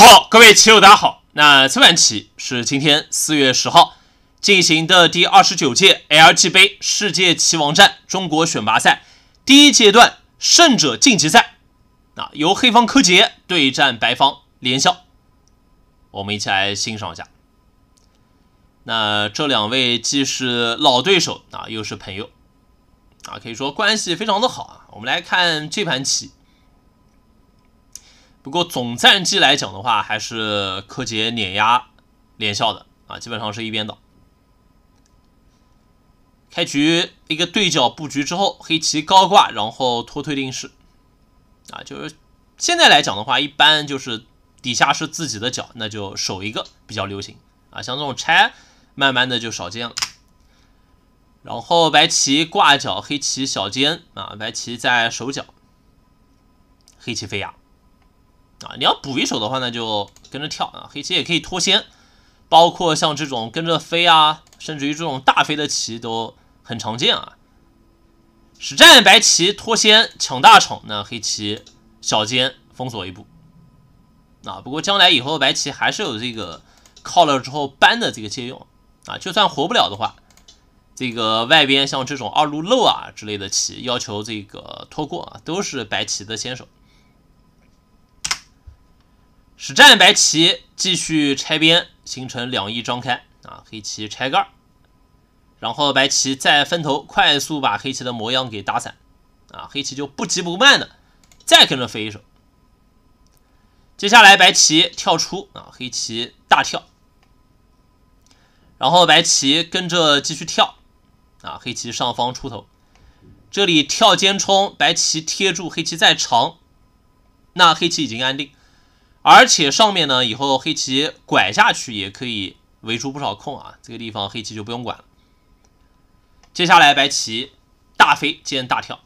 好，各位棋友，大家好。那这盘棋是今天四月十号进行的第二十九届 L G 杯世界棋王战中国选拔赛第一阶段胜者晋级赛，啊，由黑方柯洁对战白方连笑，我们一起来欣赏一下。那这两位既是老对手啊，又是朋友，啊，可以说关系非常的好啊。我们来看这盘棋。不过总战绩来讲的话，还是柯洁碾压连笑的啊，基本上是一边倒。开局一个对角布局之后，黑棋高挂，然后拖退定式啊，就是现在来讲的话，一般就是底下是自己的角，那就守一个比较流行啊，像这种拆慢慢的就少见了。然后白棋挂角，黑棋小尖啊，白棋在守角，黑棋飞压。啊，你要补一手的话，那就跟着跳啊。黑棋也可以脱先，包括像这种跟着飞啊，甚至于这种大飞的棋都很常见啊。实战白棋脱先抢大场，那黑棋小尖封锁一步。啊，不过将来以后白棋还是有这个靠了之后搬的这个借用啊，就算活不了的话，这个外边像这种二路漏啊之类的棋，要求这个脱过啊，都是白棋的先手。实战，白棋继续拆边，形成两翼张开啊，黑棋拆盖儿，然后白棋再分头，快速把黑棋的模样给打散啊，黑棋就不急不慢的再跟着飞一手。接下来白棋跳出啊，黑棋大跳，然后白棋跟着继续跳啊，黑棋上方出头，这里跳尖冲，白棋贴住黑棋再长，那黑棋已经安定。而且上面呢，以后黑棋拐下去也可以围出不少空啊，这个地方黑棋就不用管了。接下来白棋大飞兼大跳，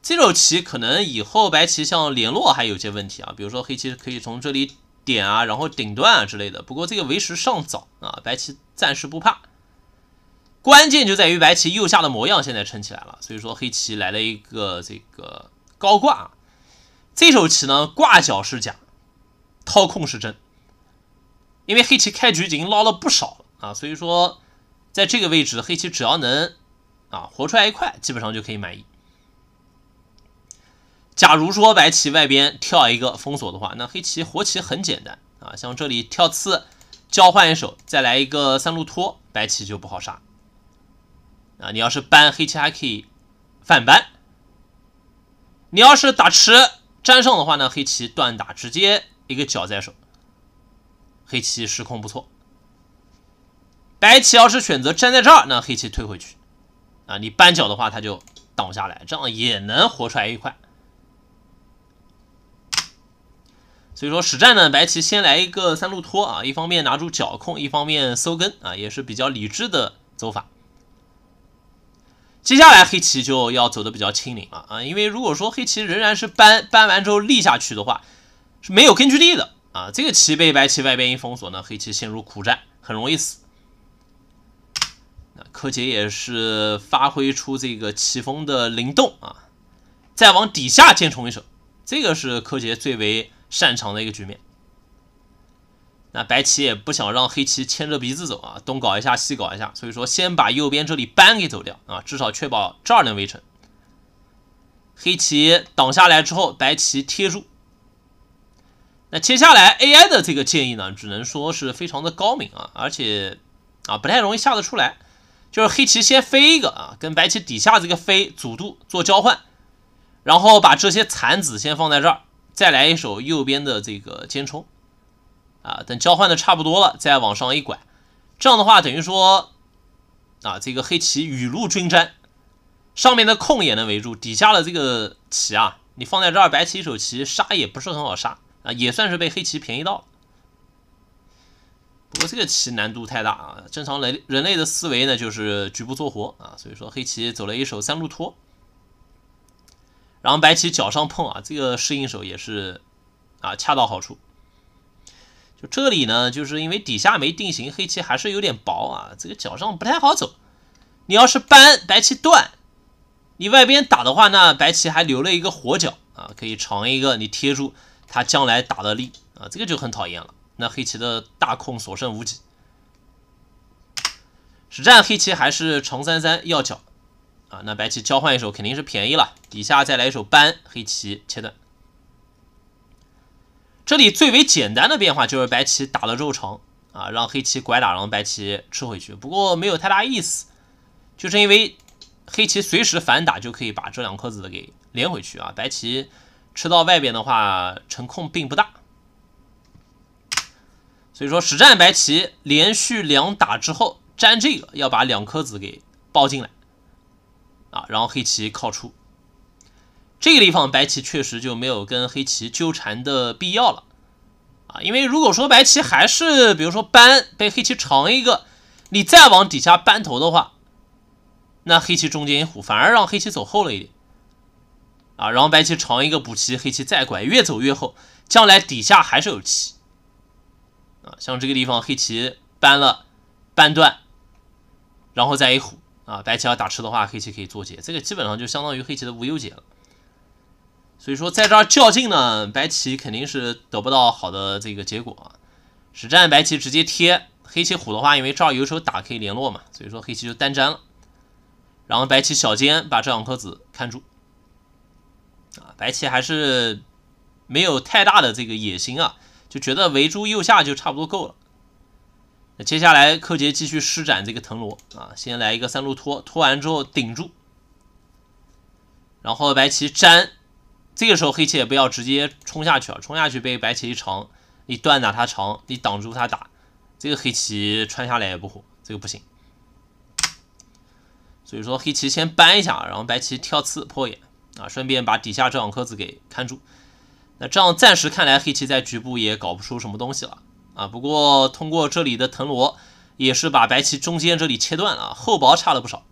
这手棋可能以后白棋像联络还有些问题啊，比如说黑棋可以从这里点啊，然后顶断啊之类的。不过这个为时尚早啊，白棋暂时不怕。关键就在于白棋右下的模样现在撑起来了，所以说黑棋来了一个这个高挂。这首棋呢，挂角是假。掏空是真，因为黑棋开局已经捞了不少了啊，所以说在这个位置，黑棋只要能啊活出来一块，基本上就可以满意。假如说白棋外边跳一个封锁的话，那黑棋活棋很简单啊，像这里跳刺交换一手，再来一个三路拖，白棋就不好杀啊。你要是搬黑棋还可以反搬，你要是打吃粘上的话呢，黑棋断打直接。一个角在手，黑棋失空不错。白棋要是选择站在这儿，那黑棋退回去，啊，你搬脚的话，它就挡下来，这样也能活出来一块。所以说实战呢，白棋先来一个三路拖啊，一方面拿住脚控，一方面搜根啊，也是比较理智的走法。接下来黑棋就要走的比较轻灵了啊，因为如果说黑棋仍然是搬搬完之后立下去的话。是没有根据地的啊！这个棋被白棋外边一封锁呢，黑棋陷入苦战，很容易死。那柯洁也是发挥出这个棋风的灵动啊，再往底下见冲一手，这个是柯洁最为擅长的一个局面。那白棋也不想让黑棋牵着鼻子走啊，东搞一下西搞一下，所以说先把右边这里扳给走掉啊，至少确保这儿能围成。黑棋挡下来之后，白棋贴住。那接下来 AI 的这个建议呢，只能说是非常的高明啊，而且啊不太容易下得出来。就是黑棋先飞一个啊，跟白棋底下这个飞主度做交换，然后把这些残子先放在这儿，再来一手右边的这个尖冲啊，等交换的差不多了，再往上一拐，这样的话等于说啊，这个黑棋雨露均沾，上面的空也能围住，底下的这个棋啊，你放在这儿，白棋一手棋杀也不是很好杀。啊，也算是被黑棋便宜到。不过这个棋难度太大啊，正常人人类的思维呢，就是局部做活啊，所以说黑棋走了一手三路托，然后白棋脚上碰啊，这个适应手也是啊，恰到好处。就这里呢，就是因为底下没定型，黑棋还是有点薄啊，这个脚上不太好走。你要是搬白棋断，你外边打的话，那白棋还留了一个活脚啊，可以尝一个你贴住。他将来打的力啊，这个就很讨厌了。那黑棋的大空所剩无几，实战黑棋还是长三三要角啊。那白棋交换一手肯定是便宜了，底下再来一手扳，黑棋切断。这里最为简单的变化就是白棋打了肉长啊，让黑棋拐打，然后白棋吃回去。不过没有太大意思，就是因为黑棋随时反打就可以把这两颗子给连回去啊，白棋。吃到外边的话，成空并不大，所以说实战白棋连续两打之后粘这个，要把两颗子给包进来，啊，然后黑棋靠出，这个地方白棋确实就没有跟黑棋纠缠的必要了，啊，因为如果说白棋还是比如说搬被黑棋长一个，你再往底下搬头的话，那黑棋中间一虎反而让黑棋走后了一点。啊，然后白棋长一个补棋，黑棋再拐，越走越厚，将来底下还是有棋。啊，像这个地方黑棋搬了扳断，然后再一虎啊，白棋要打吃的话，黑棋可以做劫，这个基本上就相当于黑棋的无忧劫了。所以说在这儿较劲呢，白棋肯定是得不到好的这个结果。实战白棋直接贴，黑棋虎的话，因为这儿有手打可以联络嘛，所以说黑棋就单粘了。然后白棋小尖把这两颗子看住。啊，白棋还是没有太大的这个野心啊，就觉得围住右下就差不多够了。那接下来柯洁继续施展这个藤萝啊，先来一个三路拖，拖完之后顶住，然后白棋粘。这个时候黑棋也不要直接冲下去啊，冲下去被白棋一长一断打他长，你挡住他打，这个黑棋穿下来也不活，这个不行。所以说黑棋先搬一下，然后白棋跳刺破眼。啊，顺便把底下这两颗子给看住。那这样暂时看来，黑棋在局部也搞不出什么东西了啊。不过通过这里的藤萝，也是把白棋中间这里切断了，厚薄差了不少。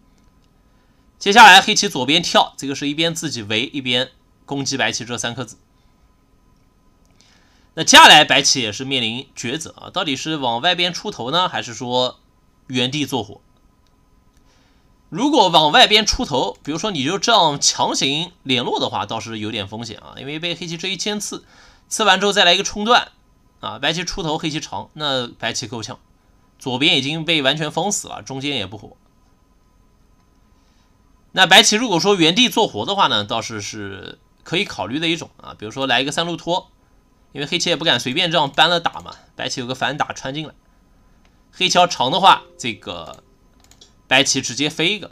接下来黑棋左边跳，这个是一边自己围一边攻击白棋这三颗子。那接下来白棋也是面临抉择啊，到底是往外边出头呢，还是说原地做活？如果往外边出头，比如说你就这样强行联络的话，倒是有点风险啊，因为被黑棋这一尖刺刺完之后再来一个冲断啊，白棋出头黑棋长，那白棋够呛。左边已经被完全封死了，中间也不活。那白棋如果说原地做活的话呢，倒是是可以考虑的一种啊，比如说来一个三路拖，因为黑棋也不敢随便这样搬了打嘛，白棋有个反打穿进来。黑桥长的话，这个。白棋直接飞一个，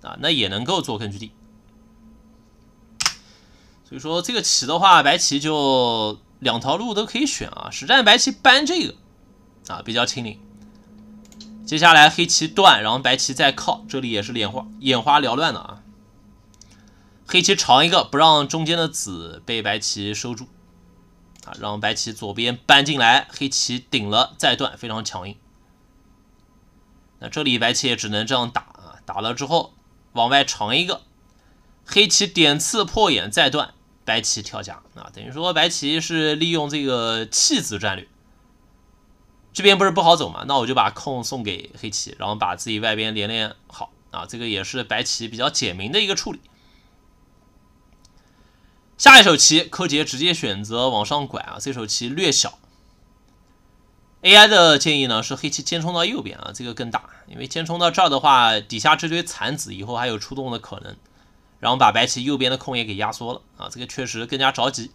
啊，那也能够做根据地。所以说这个棋的话，白棋就两条路都可以选啊。实战白棋搬这个，啊，比较清灵。接下来黑棋断，然后白棋再靠，这里也是眼花眼花缭乱的啊。黑棋长一个，不让中间的子被白棋收住，啊，让白棋左边搬进来，黑棋顶了再断，非常强硬。那这里白棋也只能这样打啊，打了之后往外长一个，黑棋点刺破眼再断，白棋跳夹啊，等于说白棋是利用这个弃子战略。这边不是不好走嘛，那我就把空送给黑棋，然后把自己外边连连好啊，这个也是白棋比较简明的一个处理。下一手棋柯洁直接选择往上拐啊，这手棋略小。AI 的建议呢是黑棋尖冲到右边啊，这个更大，因为尖冲到这儿的话，底下这堆残子以后还有出动的可能，然后把白棋右边的空也给压缩了啊，这个确实更加着急。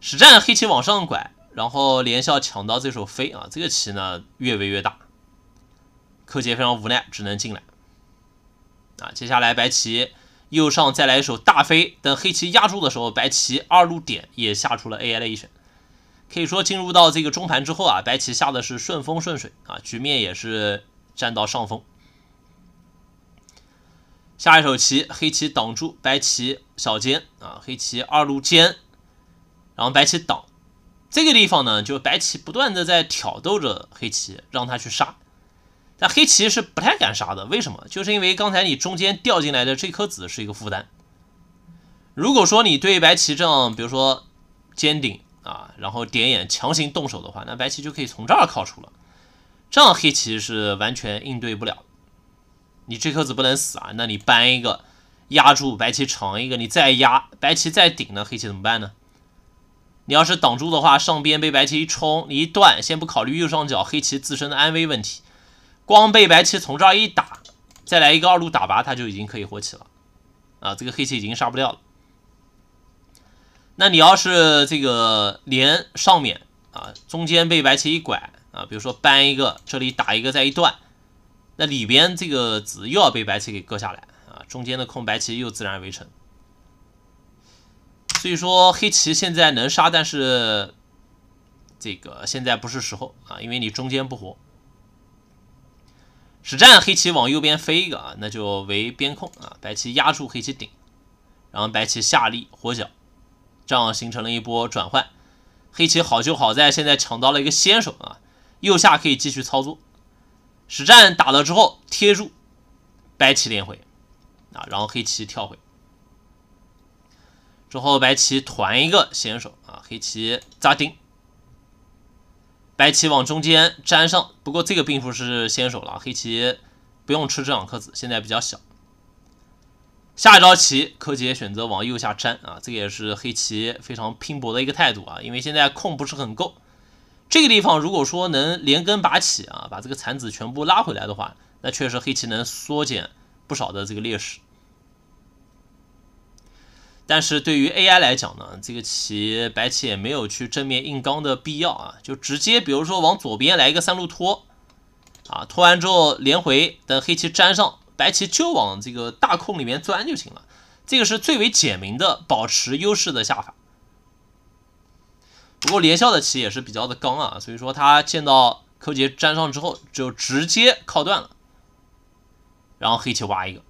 实战黑棋往上拐，然后连笑抢到这手飞啊，这个棋呢越围越大。柯洁非常无奈，只能进来啊。接下来白棋右上再来一手大飞，等黑棋压住的时候，白棋二路点也下出了 AI 的一手。可以说，进入到这个中盘之后啊，白棋下的是顺风顺水啊，局面也是占到上风。下一手棋，黑棋挡住白棋小尖啊，黑棋二路尖，然后白棋挡。这个地方呢，就白棋不断的在挑逗着黑棋，让他去杀。但黑棋是不太敢杀的，为什么？就是因为刚才你中间掉进来的这颗子是一个负担。如果说你对白棋这样，比如说尖顶。啊，然后点眼强行动手的话，那白棋就可以从这儿靠出了，这样黑棋是完全应对不了。你这颗子不能死啊，那你搬一个压住白棋长一个，你再压白棋再顶，呢，黑棋怎么办呢？你要是挡住的话，上边被白棋一冲，你一断，先不考虑右上角黑棋自身的安危问题，光被白棋从这儿一打，再来一个二路打拔，他就已经可以活起了。啊，这个黑棋已经杀不掉了。那你要是这个连上面啊，中间被白棋一拐啊，比如说搬一个，这里打一个，再一断，那里边这个子又要被白棋给割下来啊，中间的空白棋又自然围成。所以说黑棋现在能杀，但是这个现在不是时候啊，因为你中间不活。实战黑棋往右边飞一个啊，那就围边控啊，白棋压住黑棋顶，然后白棋下立活角。这样形成了一波转换，黑棋好就好在现在抢到了一个先手啊，右下可以继续操作。实战打了之后贴住，白棋连回啊，然后黑棋跳回，之后白棋团一个先手啊，黑棋扎钉，白棋往中间粘上。不过这个并不是先手了黑棋不用吃这两颗子，现在比较小。下一招棋，柯洁选择往右下粘啊，这个也是黑棋非常拼搏的一个态度啊，因为现在空不是很够。这个地方如果说能连根拔起啊，把这个残子全部拉回来的话，那确实黑棋能缩减不少的这个劣势。但是对于 AI 来讲呢，这个棋白棋也没有去正面硬刚的必要啊，就直接比如说往左边来一个三路拖啊，拖完之后连回，等黑棋粘上。白棋就往这个大空里面钻就行了，这个是最为简明的保持优势的下法。不过连笑的棋也是比较的刚啊，所以说他见到柯洁粘上之后就直接靠断了，然后黑棋挖一个。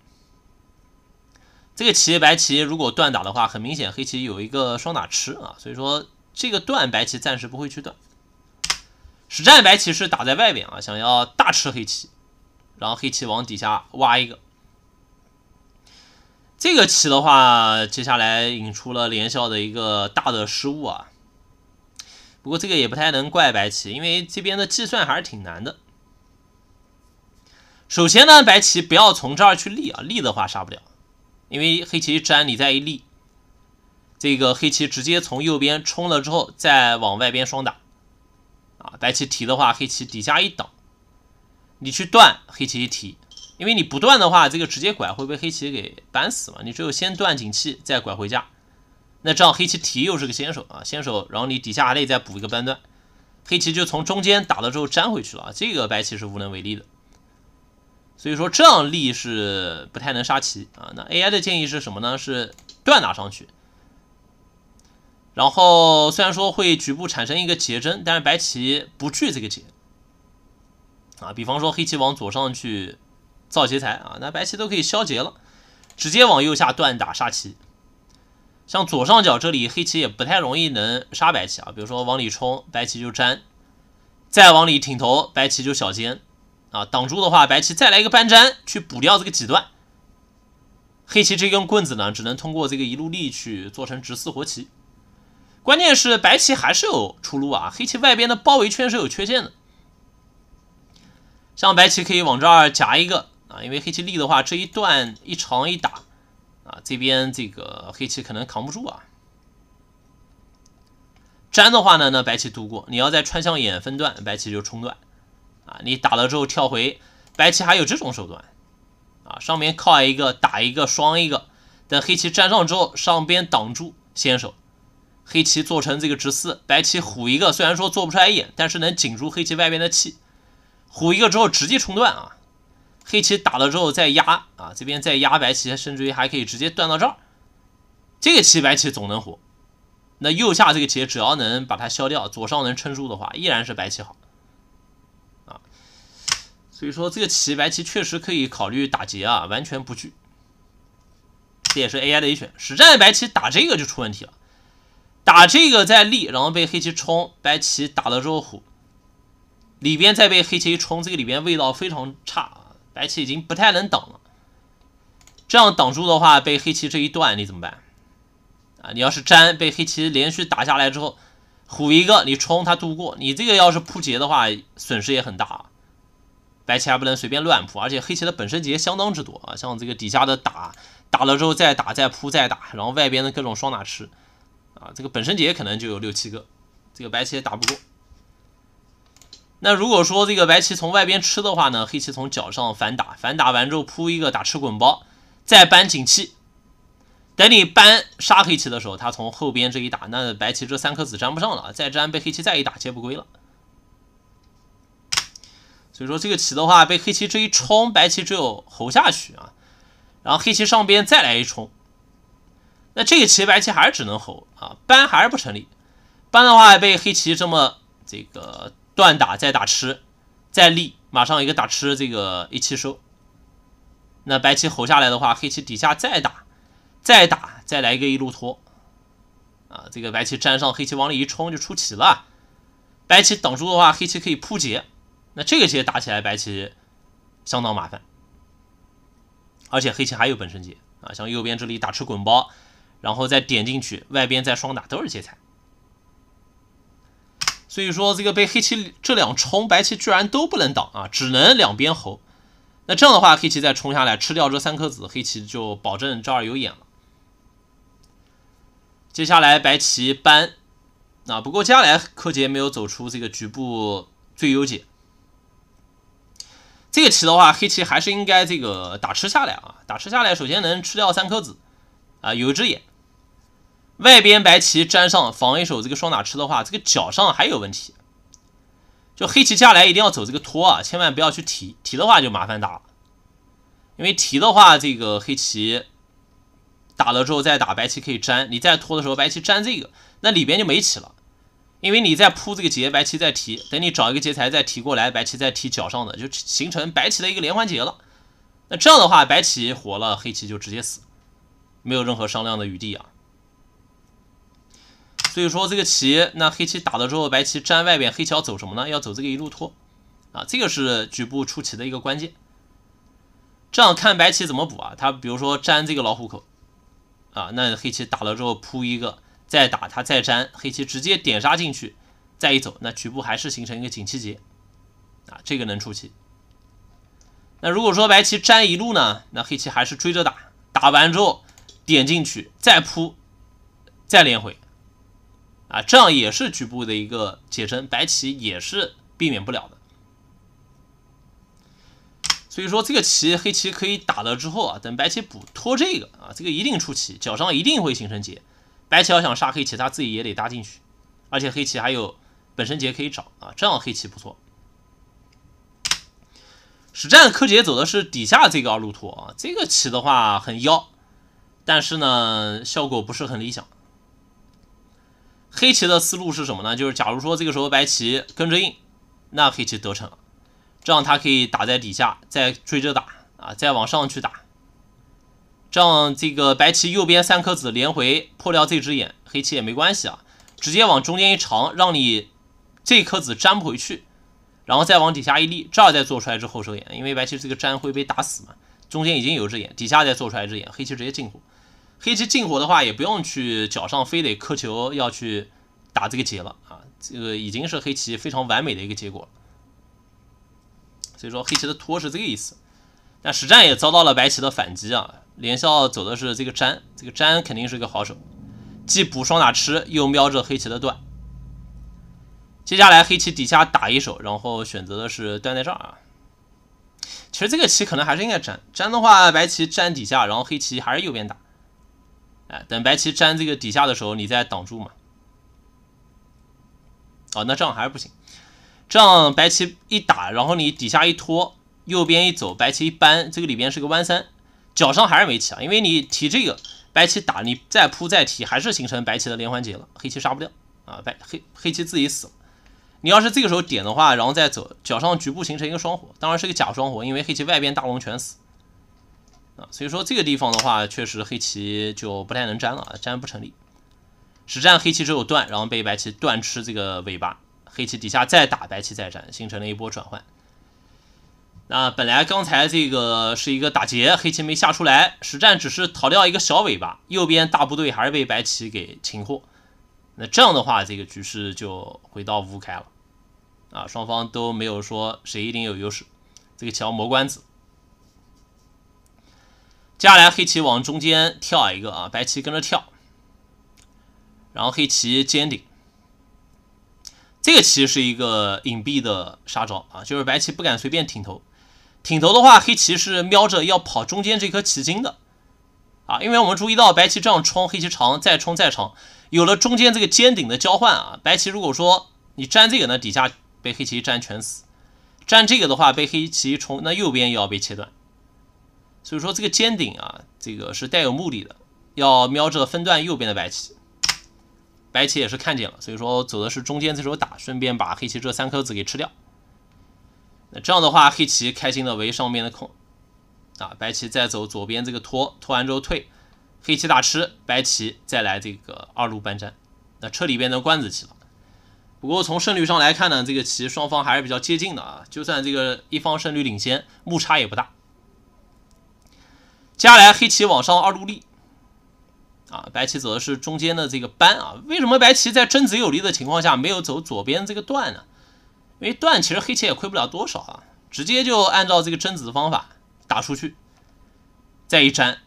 这个棋白棋如果断打的话，很明显黑棋有一个双打吃啊，所以说这个断白棋暂时不会去断。实战白棋是打在外边啊，想要大吃黑棋。然后黑棋往底下挖一个，这个棋的话，接下来引出了连笑的一个大的失误啊。不过这个也不太能怪白棋，因为这边的计算还是挺难的。首先呢，白棋不要从这儿去立啊，立的话杀不了，因为黑棋粘，你再一立，这个黑棋直接从右边冲了之后，再往外边双打啊。白棋提的话，黑棋底下一挡。你去断黑棋一提，因为你不断的话，这个直接拐会被黑棋给扳死嘛。你只有先断紧气，再拐回家。那这样黑棋提又是个先手啊，先手。然后你底下还得再补一个扳断，黑棋就从中间打了之后粘回去了啊。这个白棋是无能为力的。所以说这样立是不太能杀棋啊。那 AI 的建议是什么呢？是断打上去。然后虽然说会局部产生一个结针，但是白棋不惧这个结，啊，比方说黑棋往左上去造劫材啊，那白棋都可以消劫了，直接往右下断打杀棋。像左上角这里黑棋也不太容易能杀白棋啊，比如说往里冲，白棋就粘；再往里挺头，白棋就小尖。啊，挡住的话，白棋再来一个搬粘去补掉这个几段。黑棋这根棍子呢，只能通过这个一路力去做成直四活棋。关键是白棋还是有出路啊，黑棋外边的包围圈是有缺陷的。像白棋可以往这儿夹一个啊，因为黑棋立的话，这一段一长一打啊，这边这个黑棋可能扛不住啊。粘的话呢，那白棋度过，你要在穿象眼分段，白棋就冲断啊。你打了之后跳回，白棋还有这种手段啊，上面靠一个打一个双一个，等黑棋粘上之后，上边挡住先手，黑棋做成这个直四，白棋虎一个，虽然说做不出来眼，但是能紧住黑棋外边的气。虎一个之后直接冲断啊，黑棋打了之后再压啊，这边再压白棋，甚至于还可以直接断到这儿。这个棋白棋总能活，那右下这个劫只要能把它消掉，左上能撑住的话，依然是白棋好啊。所以说这个棋白棋确实可以考虑打劫啊，完全不惧。这也是 AI 的 A 选，实战白棋打这个就出问题了，打这个再立，然后被黑棋冲，白棋打了之后虎。里边再被黑棋一冲，这个里边味道非常差，白棋已经不太能挡了。这样挡住的话，被黑棋这一断你怎么办？啊，你要是粘，被黑棋连续打下来之后，虎一个，你冲他渡过。你这个要是扑劫的话，损失也很大。白棋还不能随便乱扑，而且黑棋的本身劫相当之多啊，像这个底下的打打了之后再打再扑再打，然后外边的各种双打吃，啊，这个本身劫可能就有六七个，这个白棋也打不过。那如果说这个白棋从外边吃的话呢，黑棋从角上反打，反打完之后铺一个打吃滚包，再扳紧气。等你扳杀黑棋的时候，他从后边这一打，那白棋这三颗子粘不上了，再粘被黑棋再一打，接不归了。所以说这个棋的话，被黑棋这一冲，白棋只有侯下去啊。然后黑棋上边再来一冲，那这个棋白棋还是只能侯啊，扳还是不成立。扳的话被黑棋这么这个。断打再打吃，再立，马上一个打吃，这个一气收。那白棋吼下来的话，黑棋底下再打，再打，再来一个一路拖。啊，这个白棋粘上黑棋往里一冲就出棋了。白棋挡住的话，黑棋可以扑劫。那这个劫打起来，白棋相当麻烦。而且黑棋还有本身劫啊，像右边这里打吃滚包，然后再点进去，外边再双打都是劫材。所以说，这个被黑棋这两冲，白棋居然都不能挡啊，只能两边侯。那这样的话，黑棋再冲下来吃掉这三颗子，黑棋就保证这儿有眼了。接下来白棋搬，那不过接下来柯洁没有走出这个局部最优解。这个棋的话，黑棋还是应该这个打吃下来啊，打吃下来首先能吃掉三颗子啊，有一只眼。外边白棋粘上防一手这个双打吃的话，这个脚上还有问题。就黑棋下来一定要走这个拖啊，千万不要去提，提的话就麻烦大了。因为提的话，这个黑棋打了之后再打白棋可以粘，你再拖的时候白棋粘这个，那里边就没棋了。因为你在铺这个劫，白棋再提，等你找一个劫材再提过来，白棋再提脚上的，就形成白棋的一个连环劫了。那这样的话，白棋活了，黑棋就直接死，没有任何商量的余地啊。所以说这个棋，那黑棋打了之后，白棋粘外边，黑棋要走什么呢？要走这个一路拖，啊，这个是局部出棋的一个关键。这样看白棋怎么补啊？他比如说粘这个老虎口，啊，那黑棋打了之后扑一个，再打他再粘，黑棋直接点杀进去，再一走，那局部还是形成一个锦旗劫，啊，这个能出棋。那如果说白棋粘一路呢，那黑棋还是追着打，打完之后点进去再扑，再连回。啊，这样也是局部的一个解阵，白棋也是避免不了的。所以说这个棋黑棋可以打了之后啊，等白棋补拖这个啊，这个一定出棋，角上一定会形成劫，白棋要想杀黑棋，他自己也得搭进去，而且黑棋还有本身劫可以找啊，这样黑棋不错。实战柯洁走的是底下这个二路图啊，这个棋的话很妖，但是呢效果不是很理想。黑棋的思路是什么呢？就是假如说这个时候白棋跟着应，那黑棋得逞了，这样它可以打在底下，再追着打啊，再往上去打，这样这个白棋右边三颗子连回破掉这只眼，黑棋也没关系啊，直接往中间一长，让你这颗子粘不回去，然后再往底下一立，这儿再做出来之只后手眼，因为白棋这个粘会被打死嘛，中间已经有只眼，底下再做出来一只眼，黑棋直接进攻。黑棋进活的话，也不用去脚上，非得磕球要去打这个劫了啊！这个已经是黑棋非常完美的一个结果了。所以说黑棋的拖是这个意思，但实战也遭到了白棋的反击啊！连笑走的是这个粘，这个粘肯定是个好手，既补双打吃，又瞄着黑棋的断。接下来黑棋底下打一手，然后选择的是断在这儿啊。其实这个棋可能还是应该粘粘的话，白棋粘底下，然后黑棋还是右边打。哎，等白棋粘这个底下的时候，你再挡住嘛。哦，那这样还是不行。这样白棋一打，然后你底下一拖，右边一走，白棋一搬，这个里边是个弯三，脚上还是没棋啊，因为你提这个白棋打你再扑再提，还是形成白棋的连环劫了，黑棋杀不掉啊，白黑黑棋自己死了。你要是这个时候点的话，然后再走，脚上局部形成一个双活，当然是个假双活，因为黑棋外边大龙全死。啊，所以说这个地方的话，确实黑棋就不太能粘了啊，粘不成立。实战黑棋只有断，然后被白棋断吃这个尾巴，黑棋底下再打白棋再粘，形成了一波转换。那本来刚才这个是一个打劫，黑棋没下出来，实战只是逃掉一个小尾巴，右边大部队还是被白棋给擒获。那这样的话，这个局势就回到五开了啊，双方都没有说谁一定有优势，这个要磨关子。接下来黑棋往中间跳一个啊，白棋跟着跳，然后黑棋尖顶。这个棋是一个隐蔽的杀招啊，就是白棋不敢随便挺头。挺头的话，黑棋是瞄着要跑中间这颗棋筋的啊，因为我们注意到白棋这样冲，黑棋长再冲再长，有了中间这个尖顶的交换啊，白棋如果说你粘这个，呢，底下被黑棋粘全死；粘这个的话，被黑棋冲，那右边又要被切断。所以说这个尖顶啊，这个是带有目的的，要瞄着分段右边的白棋，白棋也是看见了，所以说走的是中间这时候打，顺便把黑棋这三颗子给吃掉。那这样的话，黑棋开心的围上面的空，啊，白棋再走左边这个拖，拖完之后退，黑棋大吃，白棋再来这个二路搬粘，那车里边的罐子棋了。不过从胜率上来看呢，这个棋双方还是比较接近的啊，就算这个一方胜率领先，目差也不大。接下来黑棋往上二路立，啊，白棋走的是中间的这个扳啊。为什么白棋在争子有利的情况下没有走左边这个断呢？因为断其实黑棋也亏不了多少啊，直接就按照这个争子的方法打出去，再一粘，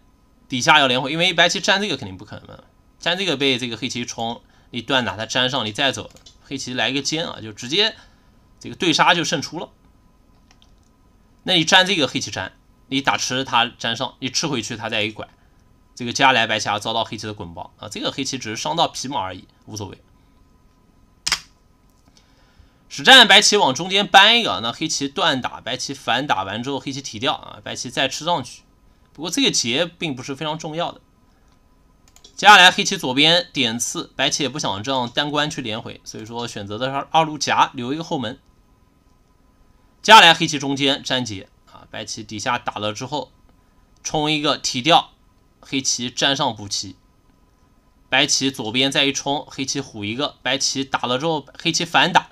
底下要连回，因为白棋粘这个肯定不可能，粘这个被这个黑棋冲你断打它粘上，你再走，黑棋来一个尖啊，就直接这个对杀就胜出了。那你粘这个黑棋粘。你打吃它粘上，你吃回去它再一拐，这个接下来白棋遭到黑棋的滚包啊，这个黑棋只是伤到皮毛而已，无所谓。实战白棋往中间搬一个，那黑棋断打白棋反打完之后黑棋提掉啊，白棋再吃上去。不过这个劫并不是非常重要的。接下来黑棋左边点刺，白棋也不想这样单关去连回，所以说选择的是二路夹留一个后门。接下来黑棋中间粘劫。白棋底下打了之后，冲一个提掉，黑棋粘上补棋。白棋左边再一冲，黑棋虎一个，白棋打了之后，黑棋反打，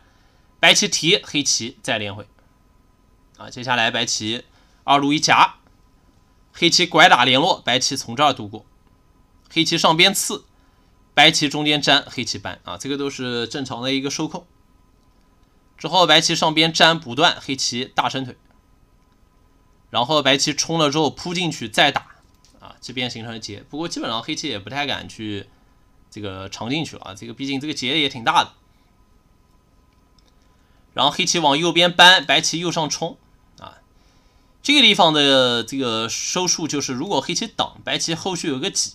白棋提，黑棋再连回。啊，接下来白棋二路一夹，黑棋拐打联络，白棋从这儿渡过，黑棋上边刺，白棋中间粘，黑棋搬啊，这个都是正常的一个收控。之后白棋上边粘不断，黑棋大伸腿。然后白棋冲了之后扑进去再打，啊，这边形成了劫，不过基本上黑棋也不太敢去这个长进去了啊，这个毕竟这个劫也挺大的。然后黑棋往右边搬，白棋右上冲，啊，这个地方的这个收数就是如果黑棋挡，白棋后续有个挤，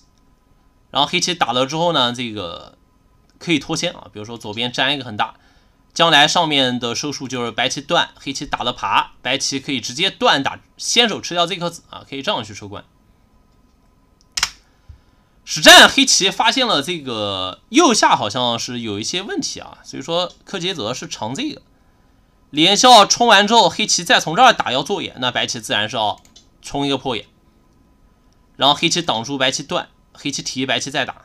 然后黑棋打了之后呢，这个可以脱先啊，比如说左边粘一个很大。将来上面的收束就是白棋断，黑棋打了爬，白棋可以直接断打，先手吃掉这颗子啊，可以这样去收官。实战黑棋发现了这个右下好像是有一些问题啊，所以说柯洁泽是长这个。连笑冲完之后，黑棋再从这儿打要坐眼，那白棋自然是要冲一个破眼，然后黑棋挡住白棋断，黑棋提白棋再打，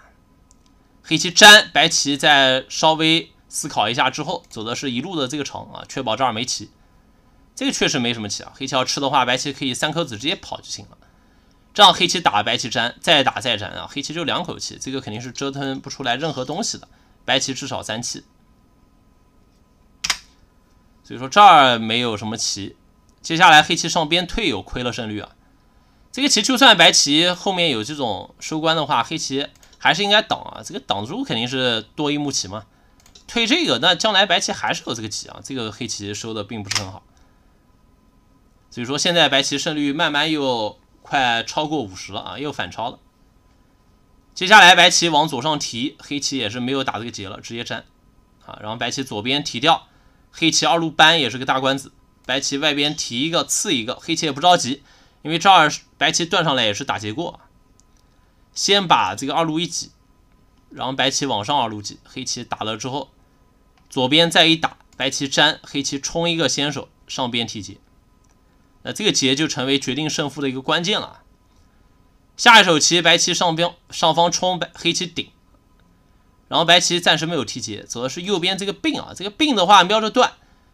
黑棋粘白棋再稍微。思考一下之后，走的是一路的这个城啊，确保这儿没棋。这个确实没什么棋啊。黑棋要吃的话，白棋可以三颗子直接跑就行了。这样黑棋打白棋粘，再打再粘啊，黑棋就两口气，这个肯定是折腾不出来任何东西的。白棋至少三气。所以说这儿没有什么棋。接下来黑棋上边退有亏了胜率啊。这个棋就算白棋后面有这种收官的话，黑棋还是应该挡啊。这个挡住肯定是多一目棋嘛。退这个，那将来白棋还是有这个棋啊，这个黑棋收的并不是很好，所以说现在白棋胜率慢慢又快超过五十了啊，又反超了。接下来白棋往左上提，黑棋也是没有打这个结了，直接粘，啊，然后白棋左边提掉，黑棋二路扳也是个大关子，白棋外边提一个刺一个，黑棋也不着急，因为这儿白棋断上来也是打结过，先把这个二路一挤，然后白棋往上二路挤，黑棋打了之后。左边再一打，白棋粘，黑棋冲一个先手，上边提劫，那这个劫就成为决定胜负的一个关键了。下一手棋，白棋上边上方冲白，黑棋顶，然后白棋暂时没有提劫，走的是右边这个并啊，这个并的话，瞄着断，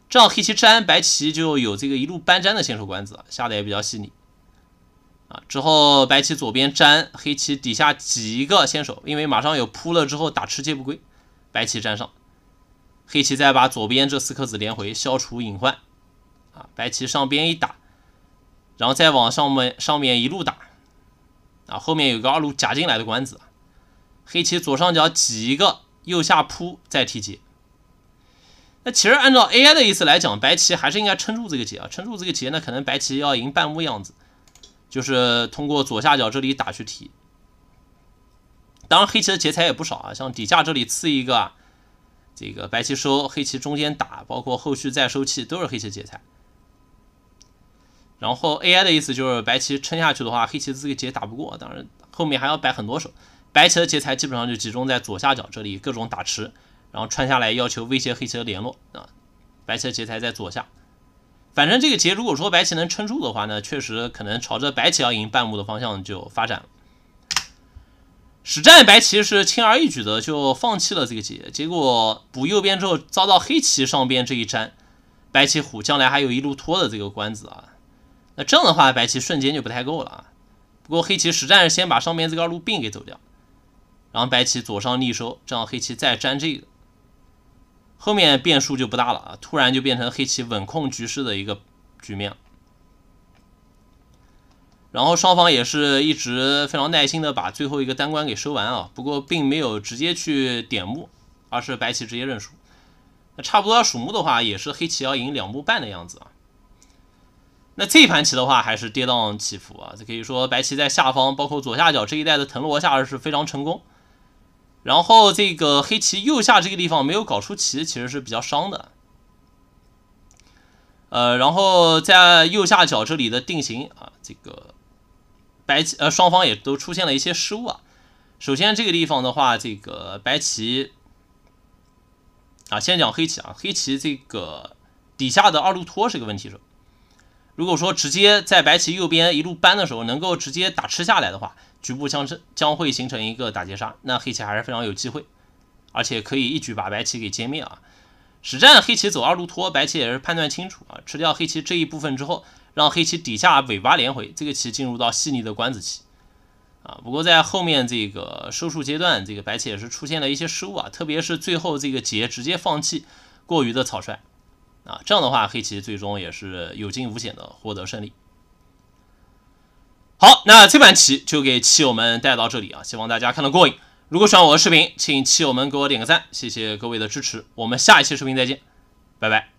这样黑棋粘，白棋就有这个一路搬粘的先手官子，下的也比较细腻啊。之后白棋左边粘，黑棋底下几个先手，因为马上有扑了之后打吃劫不归，白棋粘上。黑棋再把左边这四颗子连回，消除隐患，啊，白棋上边一打，然后再往上面上面一路打，啊，后面有个二路夹进来的关子，黑棋左上角挤一个，右下扑再提劫。那其实按照 AI 的意思来讲，白棋还是应该撑住这个劫啊，撑住这个劫，那可能白棋要赢半步样子，就是通过左下角这里打去提。当然，黑棋的劫材也不少啊，像底下这里刺一个。这个白棋收黑棋中间打，包括后续再收气都是黑棋劫材。然后 AI 的意思就是白棋撑下去的话，黑棋这个劫打不过，当然后面还要摆很多手。白棋的劫材基本上就集中在左下角这里，各种打吃，然后穿下来要求威胁黑棋的联络啊。白棋的劫材在左下，反正这个劫如果说白棋能撑住的话，那确实可能朝着白棋要赢半目的方向就发展了。实战白棋是轻而易举的就放弃了这个劫，结果补右边之后遭到黑棋上边这一粘，白棋虎将来还有一路拖的这个关子啊。那这样的话，白棋瞬间就不太够了啊。不过黑棋实战是先把上边这个二路并给走掉，然后白棋左上逆收，这样黑棋再粘这个，后面变数就不大了啊。突然就变成黑棋稳控局势的一个局面。然后双方也是一直非常耐心的把最后一个单关给收完啊，不过并没有直接去点目，而是白棋直接认输。那差不多数目的话，也是黑棋要赢两目半的样子啊。那这盘棋的话，还是跌宕起伏啊。可以说白棋在下方，包括左下角这一带的藤萝下是非常成功。然后这个黑棋右下这个地方没有搞出棋，其实是比较伤的。呃，然后在右下角这里的定型啊，这个。白棋呃双方也都出现了一些失误啊。首先这个地方的话，这个白棋啊先讲黑棋啊，黑棋这个底下的二路拖是个问题手。如果说直接在白棋右边一路搬的时候，能够直接打吃下来的话，局部将这将会形成一个打劫杀，那黑棋还是非常有机会，而且可以一举把白棋给歼灭啊。实战黑棋走二路拖，白棋也是判断清楚啊，吃掉黑棋这一部分之后。让黑棋底下尾巴连回，这个棋进入到细腻的关子期，啊，不过在后面这个收束阶段，这个白棋也是出现了一些失误啊，特别是最后这个劫直接放弃，过于的草率，啊，这样的话黑棋最终也是有惊无险的获得胜利。好，那这盘棋就给棋友们带到这里啊，希望大家看的过瘾。如果喜欢我的视频，请棋友们给我点个赞，谢谢各位的支持。我们下一期视频再见，拜拜。